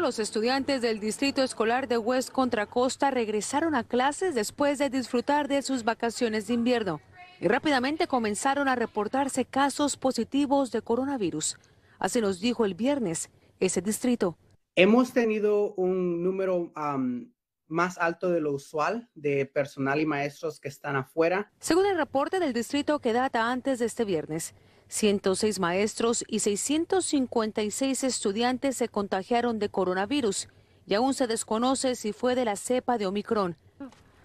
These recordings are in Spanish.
los estudiantes del Distrito Escolar de West contra Costa regresaron a clases después de disfrutar de sus vacaciones de invierno y rápidamente comenzaron a reportarse casos positivos de coronavirus. Así nos dijo el viernes ese distrito. Hemos tenido un número más alto de lo usual de personal y maestros que están afuera. Según el reporte del distrito que data antes de este viernes, 106 maestros y 656 estudiantes se contagiaron de coronavirus y aún se desconoce si fue de la cepa de Omicron.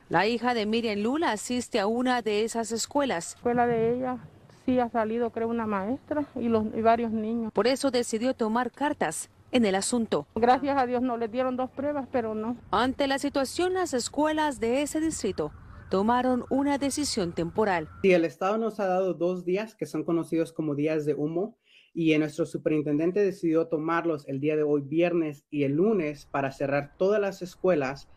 La hija de Miriam Lula asiste a una de esas escuelas. La escuela de ella sí ha salido, creo, una maestra y, los, varios niños. Por eso decidió tomar cartas en el asunto. Gracias a Dios no les dieron dos pruebas, pero no. Ante la situación, las escuelas de ese distrito tomaron una decisión temporal. y el Estado nos ha dado dos días que son conocidos como días de humo y nuestro superintendente decidió tomarlos el día de hoy, viernes y el lunes, para cerrar todas las escuelas,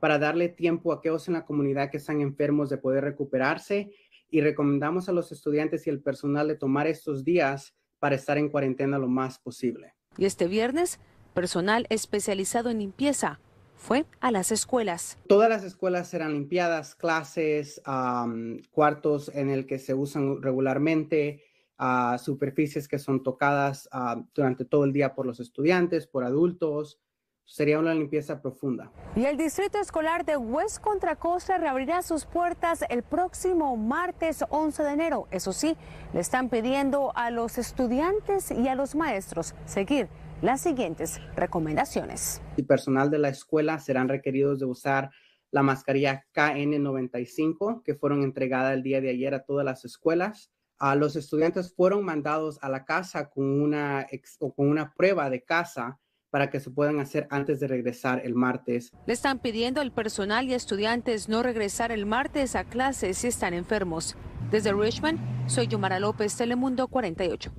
para darle tiempo a aquellos en la comunidad que están enfermos de poder recuperarse y recomendamos a los estudiantes y el personal de tomar estos días para estar en cuarentena lo más posible. Y este viernes, personal especializado en limpieza fue a las escuelas. Todas las escuelas serán limpiadas, clases, cuartos en el que se usan regularmente, superficies que son tocadas durante todo el día por los estudiantes, por adultos sería una limpieza profunda. Y el Distrito Escolar de West Contra Costa reabrirá sus puertas el próximo martes 11 de enero. Eso sí, le están pidiendo a los estudiantes y a los maestros seguir las siguientes recomendaciones. El personal de la escuela serán requeridos de usar la mascarilla KN95 que fueron entregadas el día de ayer a todas las escuelas. A ah, los estudiantes fueron mandados a la casa con una, con una prueba de casa para que se puedan hacer antes de regresar el martes. Le están pidiendo al personal y estudiantes no regresar el martes a clases si están enfermos. Desde Richmond, soy Yumara López, Telemundo 48.